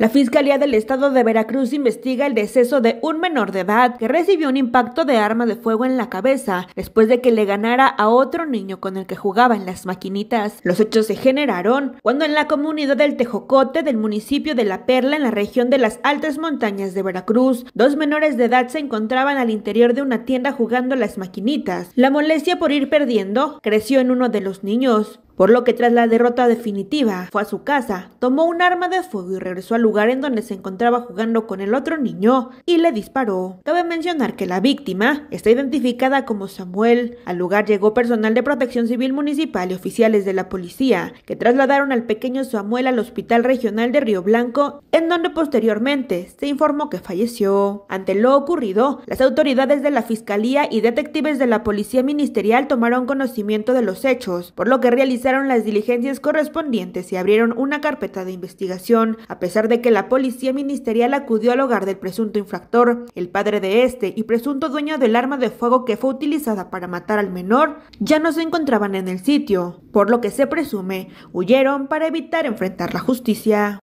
La Fiscalía del Estado de Veracruz investiga el deceso de un menor de edad que recibió un impacto de arma de fuego en la cabeza después de que le ganara a otro niño con el que jugaba en las maquinitas. Los hechos se generaron cuando en la comunidad del Tejocote del municipio de La Perla en la región de las altas montañas de Veracruz, dos menores de edad se encontraban al interior de una tienda jugando las maquinitas. La molestia por ir perdiendo creció en uno de los niños por lo que tras la derrota definitiva fue a su casa, tomó un arma de fuego y regresó al lugar en donde se encontraba jugando con el otro niño y le disparó. Cabe mencionar que la víctima está identificada como Samuel. Al lugar llegó personal de protección civil municipal y oficiales de la policía, que trasladaron al pequeño Samuel al Hospital Regional de Río Blanco, en donde posteriormente se informó que falleció. Ante lo ocurrido, las autoridades de la Fiscalía y detectives de la Policía Ministerial tomaron conocimiento de los hechos, por lo que realizaron las diligencias correspondientes y abrieron una carpeta de investigación. A pesar de que la policía ministerial acudió al hogar del presunto infractor, el padre de este y presunto dueño del arma de fuego que fue utilizada para matar al menor, ya no se encontraban en el sitio, por lo que se presume huyeron para evitar enfrentar la justicia.